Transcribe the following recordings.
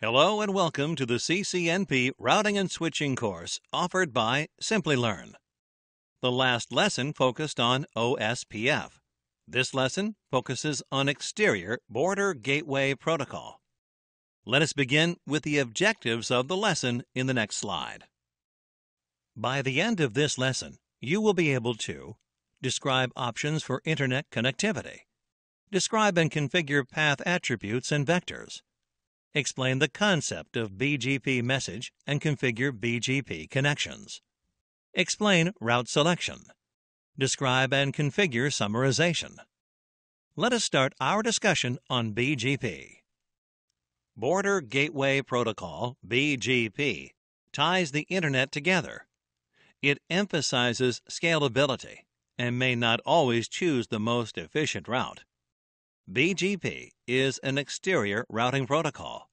Hello and welcome to the CCNP routing and switching course offered by Simply Learn. The last lesson focused on OSPF. This lesson focuses on Exterior Border Gateway Protocol. Let us begin with the objectives of the lesson in the next slide. By the end of this lesson, you will be able to describe options for Internet connectivity, describe and configure path attributes and vectors, explain the concept of BGP message and configure BGP connections. Explain route selection. Describe and configure summarization. Let us start our discussion on BGP. Border Gateway Protocol, BGP, ties the Internet together. It emphasizes scalability and may not always choose the most efficient route. BGP is an exterior routing protocol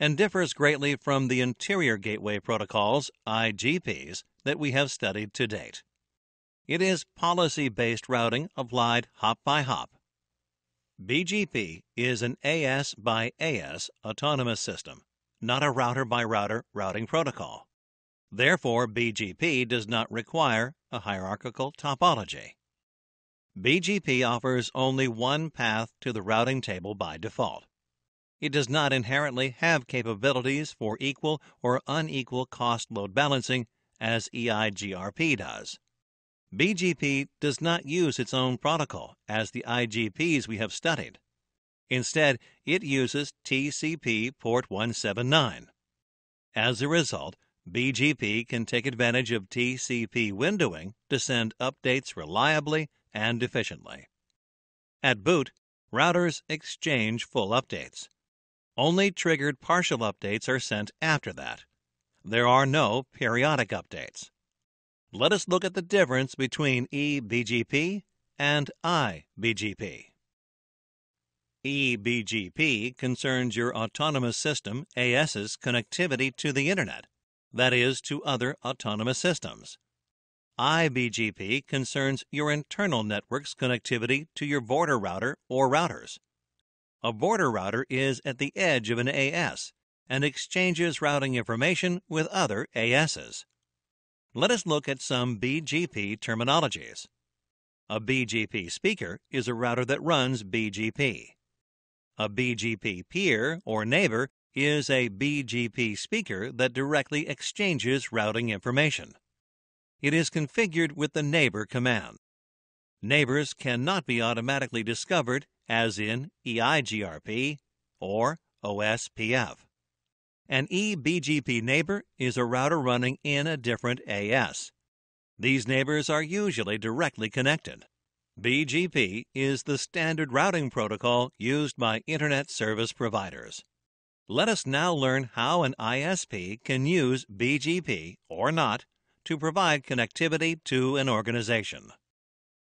and differs greatly from the interior gateway protocols, IGPs, that we have studied to date. It is policy based routing applied hop by hop. BGP is an AS by AS autonomous system, not a router by router routing protocol. Therefore, BGP does not require a hierarchical topology. BGP offers only one path to the routing table by default. It does not inherently have capabilities for equal or unequal cost load balancing as EIGRP does. BGP does not use its own protocol as the IGPs we have studied. Instead, it uses TCP port 179. As a result, BGP can take advantage of TCP windowing to send updates reliably and efficiently. At boot, routers exchange full updates. Only triggered partial updates are sent after that. There are no periodic updates. Let us look at the difference between eBGP and iBGP. eBGP concerns your autonomous system AS's connectivity to the Internet, that is, to other autonomous systems. IBGP concerns your internal network's connectivity to your border router or routers. A border router is at the edge of an AS and exchanges routing information with other ASs. Let us look at some BGP terminologies. A BGP speaker is a router that runs BGP. A BGP peer or neighbor is a BGP speaker that directly exchanges routing information it is configured with the neighbor command. Neighbors cannot be automatically discovered, as in EIGRP or OSPF. An eBGP neighbor is a router running in a different AS. These neighbors are usually directly connected. BGP is the standard routing protocol used by Internet service providers. Let us now learn how an ISP can use BGP or not to provide connectivity to an organization.